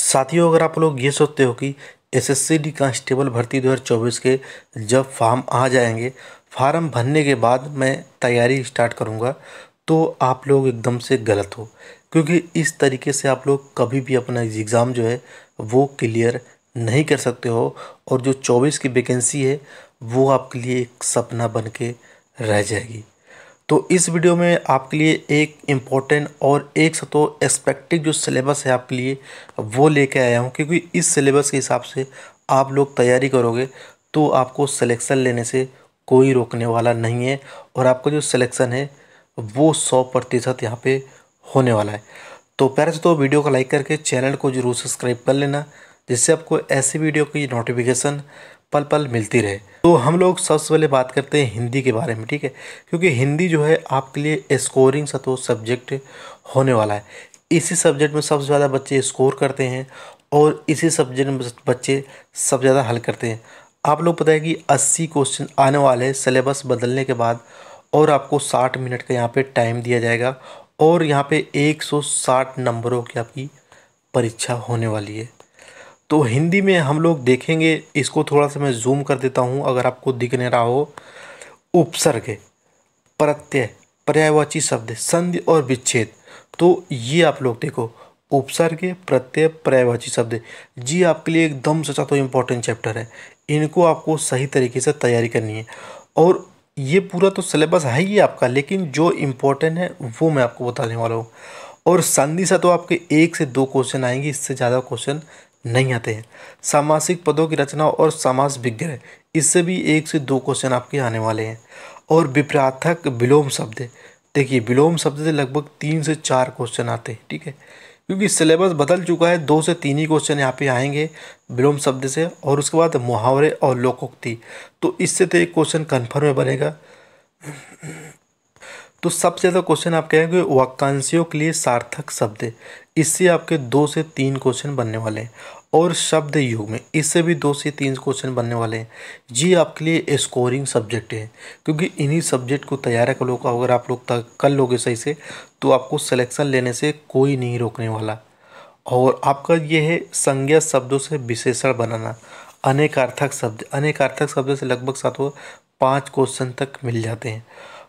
साथियों अगर आप लोग ये सोचते हो कि एसएससी डी कांस्टेबल भर्ती 2024 के जब फार्म आ जाएंगे फार्म भरने के बाद मैं तैयारी स्टार्ट करूँगा तो आप लोग एकदम से गलत हो क्योंकि इस तरीके से आप लोग कभी भी अपना एग्ज़ाम जो है वो क्लियर नहीं कर सकते हो और जो 24 की वैकेंसी है वो आपके लिए एक सपना बन के रह जाएगी तो इस वीडियो में आपके लिए एक इम्पॉर्टेंट और एक से तो एक्सपेक्टिव जो सिलेबस है आपके लिए वो लेके आया हूँ क्योंकि इस सिलेबस के हिसाब से आप लोग तैयारी करोगे तो आपको सिलेक्शन लेने से कोई रोकने वाला नहीं है और आपका जो सिलेक्शन है वो सौ प्रतिशत यहाँ पर होने वाला है तो पहले से तो वीडियो को लाइक करके चैनल को जरूर सब्सक्राइब कर लेना जिससे आपको ऐसे वीडियो की नोटिफिकेशन पल पल मिलती रहे तो हम लोग सबसे पहले बात करते हैं हिंदी के बारे में ठीक है क्योंकि हिंदी जो है आपके लिए स्कोरिंग सा तो सब्जेक्ट होने वाला है इसी सब्जेक्ट में सबसे ज़्यादा बच्चे स्कोर करते हैं और इसी सब्जेक्ट में बच्चे सबसे ज़्यादा हल करते हैं आप लोग पता है कि अस्सी क्वेश्चन आने वाले हैं सिलेबस बदलने के बाद और आपको साठ मिनट का यहाँ पे टाइम दिया जाएगा और यहाँ पे 160 नंबरों की आपकी परीक्षा होने वाली है तो हिंदी में हम लोग देखेंगे इसको थोड़ा सा मैं जूम कर देता हूँ अगर आपको दिखने रहा हो उपसर्ग प्रत्यय पर्यायवाची शब्द संधि और विच्छेद तो ये आप लोग देखो उपसर्ग प्रत्यय पर्यायवाची शब्द जी आपके लिए एकदम सचा तो इम्पोर्टेंट चैप्टर है इनको आपको सही तरीके से तैयारी करनी है और ये पूरा तो सिलेबस है ही आपका लेकिन जो इम्पोर्टेंट है वो मैं आपको बताने वाला हूँ और संधि से तो आपके एक से दो क्वेश्चन आएंगे इससे ज़्यादा क्वेश्चन नहीं आते हैं सामासिक पदों की रचना और सामास विग्रह इससे भी एक से दो क्वेश्चन आपके आने वाले हैं और विप्राथक विलोम शब्द देखिए विलोम शब्द से लगभग तीन से चार क्वेश्चन आते हैं ठीक है क्योंकि सिलेबस बदल चुका है दो से तीन ही क्वेश्चन यहाँ पे आएंगे विलोम शब्द से और उसके बाद मुहावरे और लोकोक्ति तो इससे तो एक क्वेश्चन कन्फर्म बनेगा तो सबसे ज़्यादा क्वेश्चन आप कहेंगे वाक्यांशियों के लिए सार्थक शब्द इससे आपके दो से तीन क्वेश्चन बनने वाले हैं और शब्द युग में इससे भी दो से तीन क्वेश्चन बनने वाले हैं जी आपके लिए स्कोरिंग सब्जेक्ट है क्योंकि इन्हीं सब्जेक्ट को तैयार कर लो अगर आप लोग कर लोगे सही से तो आपको सिलेक्शन लेने से कोई नहीं रोकने वाला और आपका यह है संज्ञा शब्दों से विशेषण बनाना अनेकार्थक शब्द अनेकार्थक शब्द से लगभग सातों पाँच क्वेश्चन तक मिल जाते हैं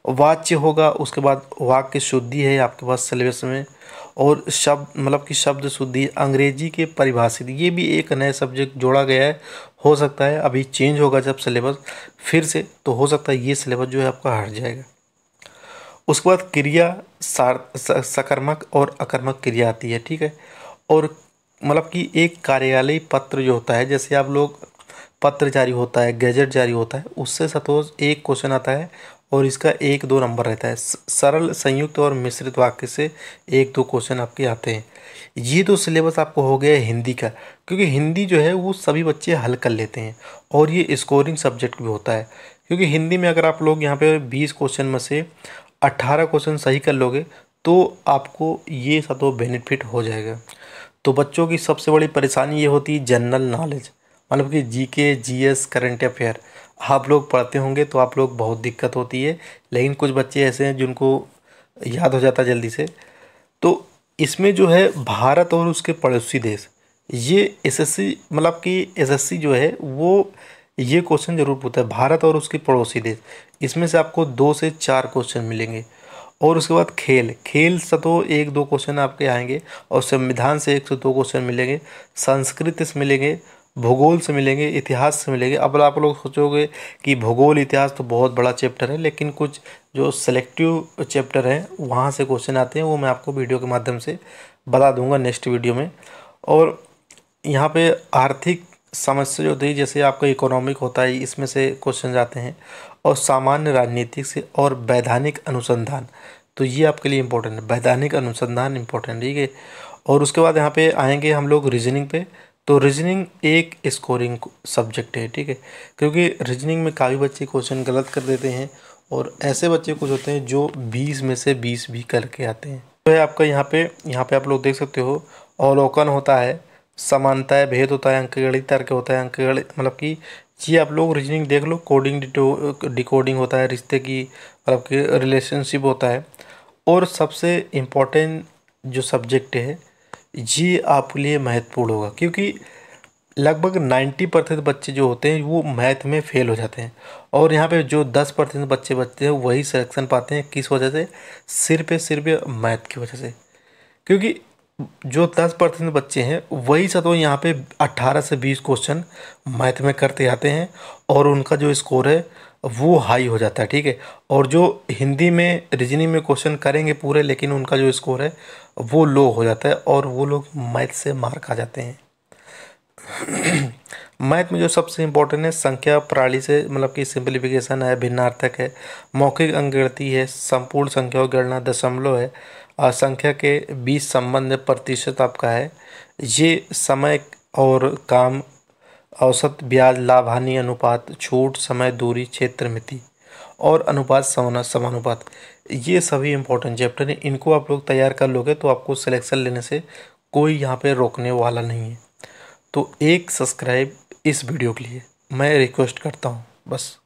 वाच्य होगा उसके बाद वाक्य शुद्धि है आपके पास सिलेबस में और शब्द मतलब कि शब्द शुद्धि अंग्रेजी के परिभाषित ये भी एक नया सब्जेक्ट जोड़ा गया है हो सकता है अभी चेंज होगा जब सिलेबस फिर से तो हो सकता है ये सिलेबस जो है आपका हट जाएगा उसके बाद क्रिया सकर्मक और अकर्मक क्रिया आती है ठीक है और मतलब कि एक कार्यालय पत्र जो होता है जैसे आप लोग पत्र जारी होता है गैजेट जारी होता है उससे सतोज एक क्वेश्चन आता है और इसका एक दो नंबर रहता है सरल संयुक्त और मिश्रित वाक्य से एक दो क्वेश्चन आपके आते हैं ये तो सिलेबस आपको हो गया है हिंदी का क्योंकि हिंदी जो है वो सभी बच्चे हल कर लेते हैं और ये स्कोरिंग सब्जेक्ट भी होता है क्योंकि हिंदी में अगर आप लोग यहाँ पे बीस क्वेश्चन में से अट्ठारह क्वेश्चन सही कर लोगे तो आपको ये सब तो बेनिफिट हो जाएगा तो बच्चों की सबसे बड़ी परेशानी ये होती है जनरल नॉलेज मतलब कि जी के जी एस करेंट अफेयर आप लोग पढ़ते होंगे तो आप लोग बहुत दिक्कत होती है लेकिन कुछ बच्चे ऐसे हैं जिनको याद हो जाता जल्दी से तो इसमें जो है भारत और उसके पड़ोसी देश ये एसएससी मतलब कि एसएससी जो है वो ये क्वेश्चन ज़रूर पूछता है भारत और उसके पड़ोसी देश इसमें से आपको दो से चार क्वेश्चन मिलेंगे और उसके बाद खेल खेल से तो एक दो क्वेश्चन आपके आएंगे और संविधान से एक से दो क्वेश्चन मिलेंगे संस्कृत से मिलेंगे भूगोल से मिलेंगे इतिहास से मिलेंगे अब आप लोग सोचोगे कि भूगोल इतिहास तो बहुत बड़ा चैप्टर है लेकिन कुछ जो सेलेक्टिव चैप्टर हैं वहाँ से क्वेश्चन आते हैं वो मैं आपको वीडियो के माध्यम से बता दूंगा नेक्स्ट वीडियो में और यहाँ पे आर्थिक समस्या जो थी जैसे आपका इकोनॉमिक होता है इसमें से क्वेश्चन आते हैं और सामान्य राजनीतिक से और वैधानिक अनुसंधान तो ये आपके लिए इम्पोर्टेंट है वैधानिक अनुसंधान इम्पोर्टेंट ठीक है और उसके बाद यहाँ पे आएंगे हम लोग रीजनिंग पे तो रीजनिंग एक स्कोरिंग सब्जेक्ट है ठीक है क्योंकि रीजनिंग में काफ़ी बच्चे क्वेश्चन गलत कर देते हैं और ऐसे बच्चे कुछ होते हैं जो बीस में से बीस भी करके आते हैं तो है आपका यहाँ पे यहाँ पे आप लोग देख सकते हो अवलोकन होता है समानता है भेद होता है अंकगणित तर्क होता है अंकगणित मतलब कि ये आप लोग रीजनिंग देख लो कोडिंग डिकोडिंग होता है रिश्ते की मतलब कि रिलेशनशिप होता है और सबसे इम्पोर्टेंट जो सब्जेक्ट है ये आपके लिए महत्वपूर्ण होगा क्योंकि लगभग नाइन्टी परसेंट बच्चे जो होते हैं वो मैथ में फेल हो जाते हैं और यहाँ पे जो दस परसेंट बच्चे बचते हैं वही सिलेक्शन पाते हैं किस वजह से सिर्फ सिर्फ मैथ की वजह से क्योंकि जो दस परसेंट बच्चे हैं वही सतो यहाँ पे अट्ठारह से बीस क्वेश्चन मैथ में करते आते हैं और उनका जो स्कोर है वो हाई हो जाता है ठीक है और जो हिंदी में रीजनिंग में क्वेश्चन करेंगे पूरे लेकिन उनका जो स्कोर है वो लो हो जाता है और वो लोग मैथ से मार खा जाते हैं मैथ में जो सबसे इम्पोर्टेंट है संख्या प्रणाली से मतलब कि सिंप्लीफिकेशन है भिन्नार्थक है मौखिक अंगति है संपूर्ण संख्या गणना दशमलव है और संख्या के बीच संबंध प्रतिशत आपका है ये समय और काम औसत ब्याज लाभ हानि अनुपात छूट समय दूरी क्षेत्र मिति और अनुपात समाना समानुपात ये सभी इंपॉर्टेंट चैप्टर हैं इनको आप लोग तैयार कर लोगे तो आपको सिलेक्शन लेने से कोई यहाँ पे रोकने वाला नहीं है तो एक सब्सक्राइब इस वीडियो के लिए मैं रिक्वेस्ट करता हूँ बस